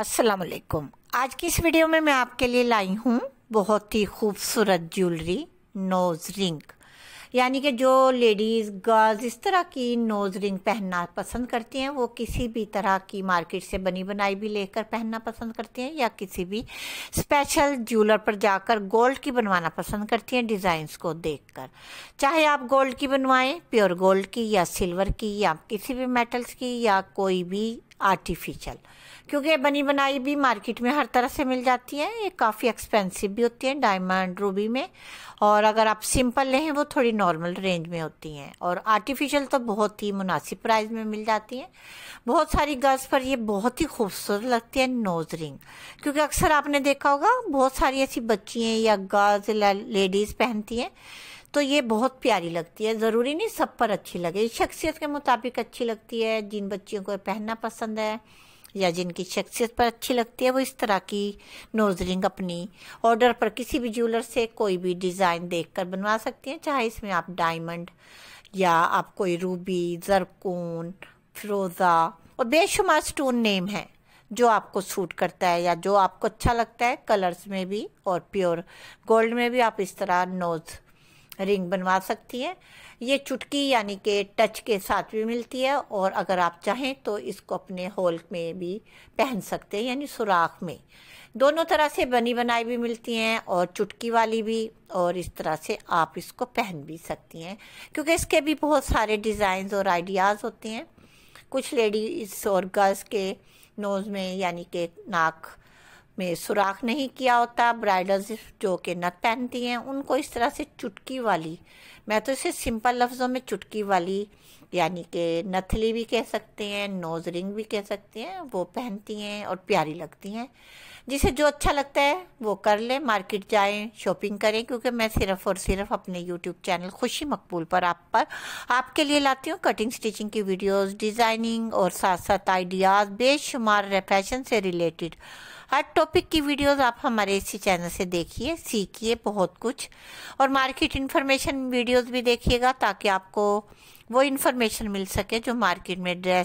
असलकुम आज की इस वीडियो में मैं आपके लिए लाई हूँ बहुत ही खूबसूरत ज्वेलरी नोज़ रिंग यानी कि जो लेडीज़ गर्ल्स इस तरह की नोज़ रिंग पहनना पसंद करती हैं वो किसी भी तरह की मार्केट से बनी बनाई भी लेकर पहनना पसंद करती हैं या किसी भी स्पेशल ज्वेलर पर जाकर गोल्ड की बनवाना पसंद करती हैं डिज़ाइंस को देखकर चाहे आप गोल्ड की बनवाएं प्योर गोल्ड की या सिल्वर की या किसी भी मेटल्स की या कोई भी आर्टिफिशियल क्योंकि बनी बनाई भी मार्केट में हर तरह से मिल जाती है ये काफ़ी एक्सपेंसिव भी होती हैं डायमंड रूबी में और अगर आप सिंपल लें वो थोड़ी नॉर्मल रेंज में होती हैं और आर्टिफिशियल तो बहुत ही मुनासिब प्राइस में मिल जाती हैं बहुत सारी गर्ल्स पर ये बहुत ही खूबसूरत लगती है नोज रिंग क्योंकि अक्सर आपने देखा होगा बहुत सारी ऐसी बच्चियाँ या गर्ल्स लेडीज़ पहनती हैं तो ये बहुत प्यारी लगती है ज़रूरी नहीं सब पर अच्छी लगे शख्सियत के मुताबिक अच्छी लगती है जिन बच्चियों को पहनना पसंद है या जिनकी शख्सियत पर अच्छी लगती है वो इस तरह की नोज रिंग अपनी ऑर्डर पर किसी भी ज्वेलर से कोई भी डिज़ाइन देखकर बनवा सकती हैं चाहे इसमें आप डायमंड या आप कोई रूबी जरकून फिरोज़ा और बेशुमार स्टोन नेम है जो आपको सूट करता है या जो आपको अच्छा लगता है कलर्स में भी और प्योर गोल्ड में भी आप इस तरह नोज़ रिंग बनवा सकती हैं ये चुटकी यानी कि टच के साथ भी मिलती है और अगर आप चाहें तो इसको अपने होल में भी पहन सकते हैं यानी सुराख में दोनों तरह से बनी बनाई भी मिलती हैं और चुटकी वाली भी और इस तरह से आप इसको पहन भी सकती हैं क्योंकि इसके भी बहुत सारे डिज़ाइंस और आइडियाज़ होते हैं कुछ लेडीज़ और गर्ल्स के नोज़ में यानी कि नाक મેં સુરાખ નહીં કિયા હોતા બ્રાઇડલ્સ જો કે નક પહેનતી હે ઉનકો ઇસ તરહ સે ચટકી વાલી મેં તો ઇસે સિમ્પલ લફઝો મેં ચટકી વાલી यानी कि नथली भी कह सकते हैं नोज रिंग भी कह सकते हैं वो पहनती हैं और प्यारी लगती हैं जिसे जो अच्छा लगता है वो कर लें मार्केट जाएं शॉपिंग करें क्योंकि मैं सिर्फ और सिर्फ अपने यूट्यूब चैनल खुशी मकबूल पर आप पर आपके लिए लाती हूँ कटिंग स्टिचिंग की वीडियोस डिज़ाइनिंग और साथ साथ आइडियाज़ बेशुमार फैशन से रिलेटेड हर टॉपिक की वीडियोस आप हमारे इसी चैनल से देखिए सीखिए बहुत कुछ और मार्केट इन्फॉर्मेशन वीडियोज़ भी देखिएगा ताकि आपको वो इन्फॉर्मेशन मिल सके जो मार्केट में ड्रेस